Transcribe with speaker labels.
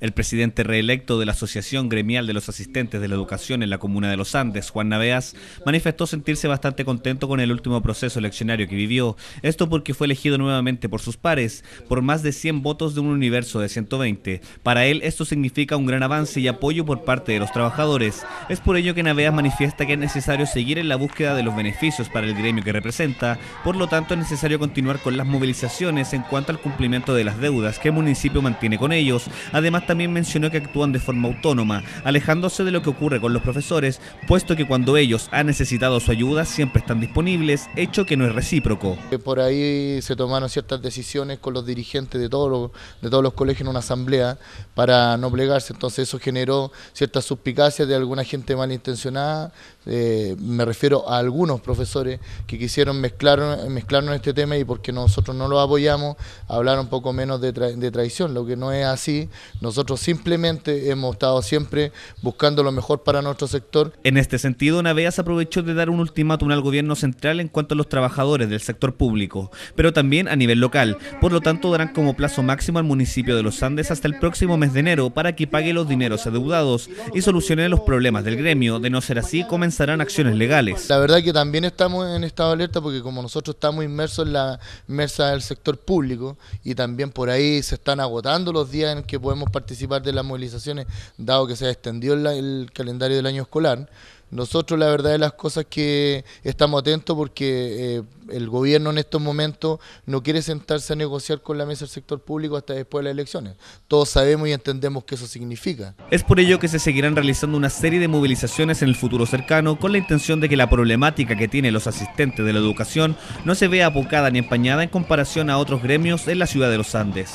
Speaker 1: El presidente reelecto de la Asociación Gremial de los Asistentes de la Educación en la Comuna de los Andes, Juan Naveas, manifestó sentirse bastante contento con el último proceso eleccionario que vivió. Esto porque fue elegido nuevamente por sus pares, por más de 100 votos de un universo de 120. Para él esto significa un gran avance y apoyo por parte de los trabajadores. Es por ello que Naveas manifiesta que es necesario seguir en la búsqueda de los beneficios para el gremio que representa, por lo tanto es necesario continuar con las movilizaciones en cuanto al cumplimiento de las deudas que el municipio mantiene con ellos. Además también mencionó que actúan de forma autónoma, alejándose de lo que ocurre con los profesores, puesto que cuando ellos han necesitado su ayuda siempre están disponibles, hecho que no es recíproco.
Speaker 2: Eh, por ahí se tomaron ciertas decisiones con los dirigentes de, todos los, de todos los colegios en una asamblea para no plegarse, entonces eso generó ciertas suspicacias de alguna gente malintencionada, eh, me refiero a algunos profesores que quisieron mezclar, mezclarnos este tema y porque nosotros no lo apoyamos, hablar un poco menos de, de traición, lo que no es así, nosotros simplemente hemos estado siempre buscando lo mejor para nuestro sector. En
Speaker 1: este sentido, Naveas aprovechó de dar un ultimátum al gobierno central en cuanto a los trabajadores del sector público, pero también a nivel local. Por lo tanto, darán como plazo máximo al municipio de Los Andes hasta el próximo mes de enero para que pague los dineros adeudados y solucione los problemas del gremio. De no ser
Speaker 2: así, comenzarán acciones legales. La verdad que también estamos en estado de alerta porque como nosotros estamos inmersos en la mesa del sector público y también por ahí se están agotando los días en que podemos participar participar de las movilizaciones, dado que se ha el, calendario del año escolar. Nosotros la verdad de las cosas que estamos atentos porque eh, el gobierno en estos momentos no quiere sentarse a negociar con la mesa del sector público hasta después de las elecciones. Todos sabemos y entendemos que eso significa.
Speaker 1: Es por ello que se seguirán realizando una serie de movilizaciones en el futuro cercano con la intención de que la problemática que tienen los asistentes de la educación no se vea apocada ni empañada en comparación a otros gremios en la ciudad de los Andes.